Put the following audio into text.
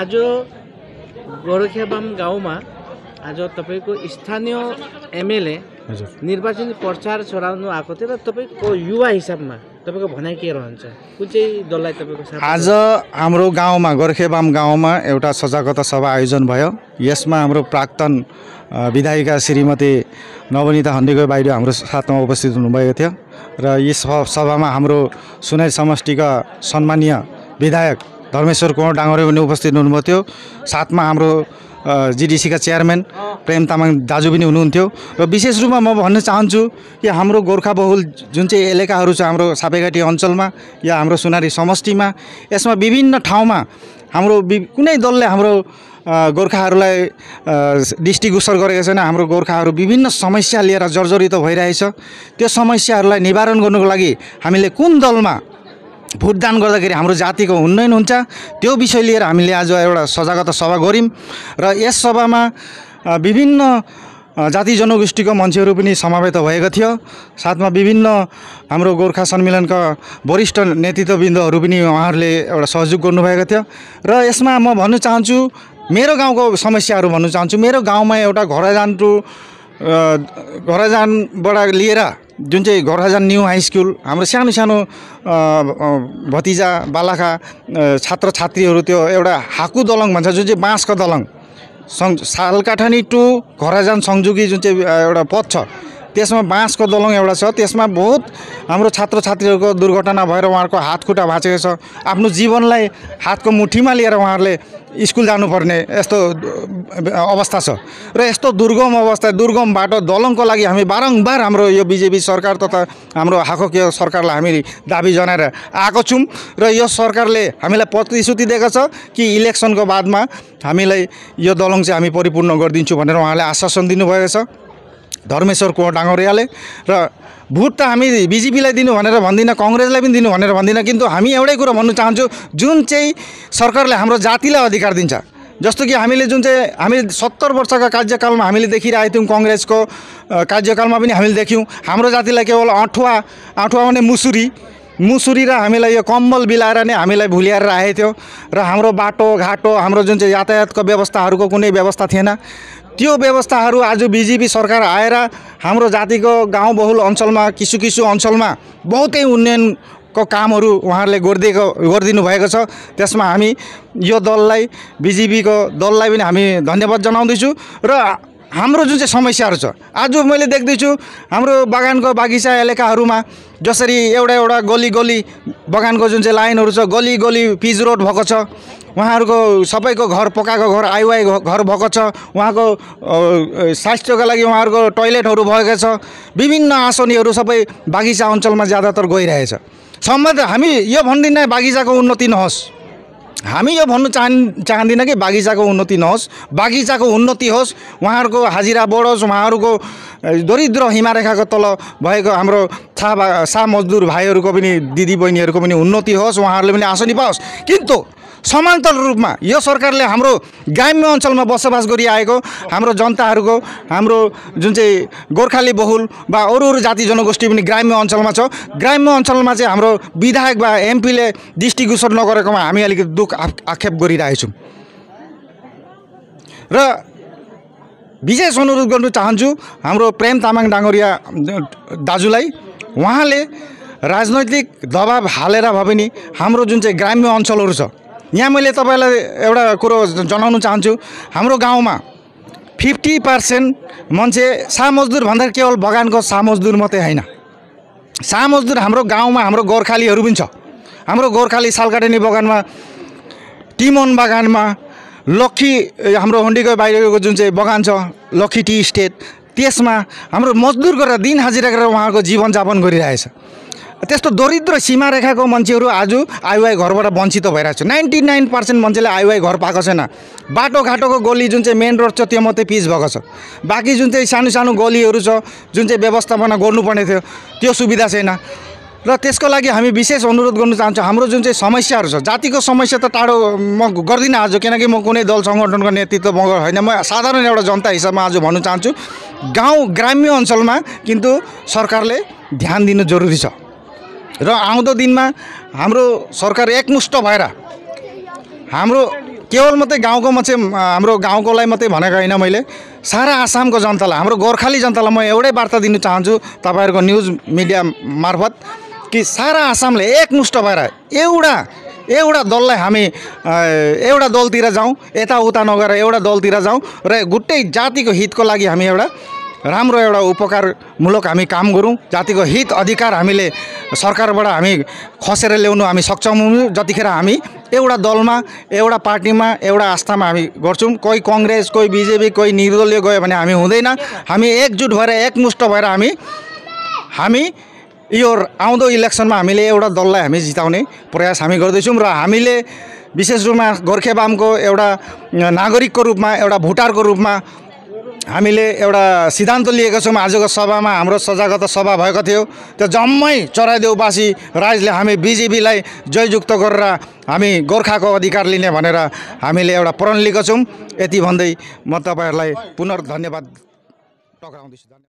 आज गोरखियाबाम गाउँमा आज तपाईँको स्थानीय एमएलए निर्वाचन प्रचार चलाउनु आएको थियो र तपाईँको युवा हिसाबमा तपाईँको भनाइ के रहन्छ कुन चाहिँ दललाई तपाईँको आज हाम्रो गाउँमा गोर्खेबाम गाउँमा एउटा सजागता सभा आयोजन भयो यसमा हाम्रो प्राक्तन विधायिका श्रीमती नवनिता हन्डिको बाहिर हाम्रो साथमा उपस्थित हुनुभएको थियो र यस सभामा हाम्रो सुनाइ समष्टिका सम्मान्य विधायक धर्मेश्वर कुमार डाङ्गरे पनि उपस्थित हुनुभएको थियो साथमा हाम्रो जिडिसीका चेयरम्यान प्रेम तामाङ दाजु पनि हुनुहुन्थ्यो र विशेष रूपमा म भन्न चाहन्छु कि हाम्रो गोर्खा बहुल जुन चाहिँ एलेकाहरू छ हाम्रो सापेघाटी अञ्चलमा या हाम्रो सुनारी समष्टिमा यसमा विभिन्न ठाउँमा हाम्रो कुनै दलले हाम्रो गोर्खाहरूलाई दृष्टिगोसर गरेको छैन हाम्रो गोर्खाहरू विभिन्न समस्या लिएर जर्जरित भइरहेछ त्यो समस्याहरूलाई निवारण गर्नुको लागि हामीले कुन दलमा भोटदान गर्दाखेरि हाम्रो जातिको उन्नयन हुन्छ त्यो विषय लिएर हामीले आज एउटा सजागता सभा गऱ्यौँ र यस सभामा विभिन्न जाति जनगोष्ठीको मान्छेहरू पनि समावेत भएको थियो साथमा विभिन्न हाम्रो गोर्खा सम्मेलनका वरिष्ठ नेतृत्वविन्दुहरू पनि उहाँहरूले एउटा सहयोग गर्नुभएको थियो र यसमा म भन्न चाहन्छु मेरो गाउँको समस्याहरू भन्न चाहन्छु मेरो गाउँमा एउटा टु घरजानबाट लिएर जुन चाहिँ घोराजान न्यू हाई स्कुल हाम्रो सानो सानो भतिजा बालाका छात्र छात्रीहरू त्यो एउटा हाकु दलङ भन्छ जुन चाहिँ बाँसको दलङ सङ सालकाठानी टु घोराजान सङ्जुकी जुन चाहिँ एउटा पद छ त्यसमा बाँसको दलङ एउटा छ त्यसमा बहुत हाम्रो छात्र छात्रीहरूको दुर्घटना भएर उहाँहरूको हातखुट्टा भाँचेको छ आफ्नो जीवनलाई हातको मुठीमा लिएर उहाँहरूले स्कुल जानुपर्ने यस्तो अवस्था छ र यस्तो दुर्गम अवस्था दुर्गम बाटो दलङको लागि हामी बारम्बार हाम्रो यो बिजेपी सरकार तथा हाम्रो हाकोकीय सरकारलाई हामी दाबी जनाएर आएको छौँ र यो सरकारले हामीलाई प्रतिश्रुति दिएको छ कि इलेक्सनको बादमा हामीलाई यो दलङ चाहिँ हामी परिपूर्ण गरिदिन्छु भनेर उहाँले आश्वासन दिनुभएको छ धर्मेश्वर कुँवर डाङ्गरियाले र भोट त हामी बिजेपीलाई दिनु भनेर भन्दिनँ कङ्ग्रेसलाई पनि दिनु भनेर भन्दिनँ किन्तु हामी एउटै कुरो भन्नु चाहन्छु जुन चाहिँ सरकारले हाम्रो जातिलाई अधिकार दिन्छ जस्तो कि हामीले जुन चाहिँ हामीले सत्तर वर्षका कार्यकालमा हामीले देखिरहेको थियौँ कङ्ग्रेसको कार्यकालमा पनि हामीले देख्यौँ हाम्रो जातिलाई केवल अठुवा अठुवा भने मुसुरी मुसुरी र हामीलाई यो कम्बल बिलाएर नै हामीलाई भुल्याएर राखेको थियो र हाम्रो बाटो घाटो हाम्रो जुन चाहिँ यातायातको व्यवस्थाहरूको कुनै व्यवस्था थिएन त्यो व्यवस्थाहरू आज बिजेपी सरकार आएर हाम्रो जातिको गाउँ बहुल अञ्चलमा किसु किसु अञ्चलमा बहुतै उन्नयनको कामहरू उहाँहरूले गरिदिएको गरिदिनु भएको छ त्यसमा हामी यो दललाई बिजेपीको दललाई पनि हामी धन्यवाद जनाउँदैछु र हाम्रो जुन चाहिँ समस्याहरू छ आज मैले देख्दैछु हाम्रो बगानको बागिचा एलेकाहरूमा जसरी एउटा एउटा गली गली बगानको जुन चाहिँ लाइनहरू छ गली गली पिज रोड भएको छ उहाँहरूको सबैको घर पकाएको घर आइवाई घर भएको छ उहाँको स्वास्थ्यको लागि उहाँहरूको टोइलेटहरू भएको छ विभिन्न आसनीहरू सबै बागिचा अञ्चलमा ज्यादातर गइरहेछ सम्बन्ध हामी यो भन्दिनँ बागिचाको उन्नति नहोस् हामी यो भन्नु चाहन् चाहँदिनँ कि बागिचाको उन्नति नहोस् बागिचाको उन्नति होस् उहाँहरूको हाजिरा बढोस् उहाँहरूको दरिद्र हिमारेखाको तल भएको हाम्रो थाहा सा मजदुर भाइहरूको पनि दिदीबहिनीहरूको पनि उन्नति होस् उहाँहरूले पनि आँसनी पाओस् किन्तु समान्तर रूपमा यो सरकारले हाम्रो ग्राम्य अञ्चलमा बसोबास गरिआएको हाम्रो जनताहरूको हाम्रो जुन चाहिँ गोर्खाली बहुल वा अरू अरू जाति जनगोष्ठी पनि ग्राम्य अञ्चलमा छ ग्राम्य अञ्चलमा चाहिँ हाम्रो विधायक वा एमपीले डिस्ट्रिब्युसन नगरेकोमा हामी अलिकति दुःख आक्षेप गरिरहेछौँ र विशेष अनुरोध गर्नु चाहन्छु हाम्रो प्रेम तामाङ डाङ्गोरिया दाजुलाई उहाँले राजनैतिक दबाब हालेर भए पनि हाम्रो जुन चाहिँ ग्राम्य अञ्चलहरू छ यहाँ मैले तपाईँलाई एउटा कुरो जनाउन चाहन्छु हाम्रो गाउँमा फिफ्टी पर्सेन्ट मान्छे सामजदुर भन्दा केवल बगानको सामजदुर मात्रै होइन सामजदुर हाम्रो गाउँमा हाम्रो गोर्खालीहरू पनि छ हाम्रो गोर्खाली सालकाटेनी बगानमा टिमोन बगानमा लक्खी हाम्रो होन्डीको बाहिरको जुन चाहिँ बगान छ लक्खी टी स्टेट त्यसमा हाम्रो मजदुर गरेर दिन हाजिरा गरेर उहाँको जीवनयापन गरिरहेछ त्यस्तो दरिद्र सीमा रेखाको मान्छेहरू आज आइवाई घरबाट वञ्चित भइरहेको छ नाइन्टी नाइन पर्सेन्ट मान्छेले आइवाई घर पाएको छैन बाटोघाटोको गली जुन चाहिँ मेन रोड छ त्यो मात्रै पिच भएको छ बाँकी जुन चाहिँ सानो सानो गलीहरू छ जुन चाहिँ व्यवस्थापना गर्नुपर्ने थियो त्यो सुविधा छैन र त्यसको लागि हामी विशेष अनुरोध गर्न चाहन्छौँ हाम्रो जुन चाहिँ समस्याहरू छ जातिको समस्या त टाढो म गर्दिनँ आज किनकि म कुनै दल सङ्गठनको नेतृत्व म होइन म साधारण एउटा जनता हिसाबमा आज भन्न चाहन्छु गाउँ ग्राम्य अञ्चलमा किन्तु सरकारले ध्यान दिनु जरुरी छ र आउँदो दिनमा हाम्रो सरकार एकमुष्ट भएर हाम्रो केवल मात्रै गाउँको मात्रै हाम्रो गाउँकोलाई मात्रै भनेको होइन मैले सारा आसामको जनतालाई हाम्रो गोर्खाली जनतालाई म एउटै वार्ता दिन चाहन्छु तपाईँहरूको न्युज मिडिया मार्फत कि सारा आसामले एकमुष्ट भएर एउटा एउटा दललाई हामी एउटा दलतिर जाउँ यताउता नगएर एउटा दलतिर जाउँ र गुट्टै जातिको हितको लागि हामी एउटा राम्रो एउटा उपकारमूलक हामी काम गरौँ जातिको हित अधिकार हामीले सरकारबाट हामी खसेर ल्याउनु हामी सक्षम जतिखेर हामी एउटा दलमा एउटा पार्टीमा एउटा आस्थामा हामी गर्छौँ कोही कङ्ग्रेस कोही बिजेपी कोही निर्दलीय गयो भने हामी हुँदैन हामी एकजुट भएर एकमुष्ट भएर हामी हामी यो आउँदो इलेक्सनमा हामीले एउटा दललाई हामी जिताउने प्रयास हामी गर्दैछौँ र हामीले विशेष रूपमा गोर्खेबामको एउटा नागरिकको रूपमा एउटा भोटारको रूपमा हामीले एउटा सिद्धान्त लिएको छौँ आजको सभामा हाम्रो सजागत सभा भएको थियो त्यो जम्मै चराइदेउवासी राइजले हामी बिजेपीलाई जयजुक्त गरेर हामी गोर्खाको अधिकार लिने भनेर हामीले एउटा प्रण लिएको छौँ यति भन्दै म तपाईँहरूलाई पुनर्धन्यवाद टक्राउँदैछु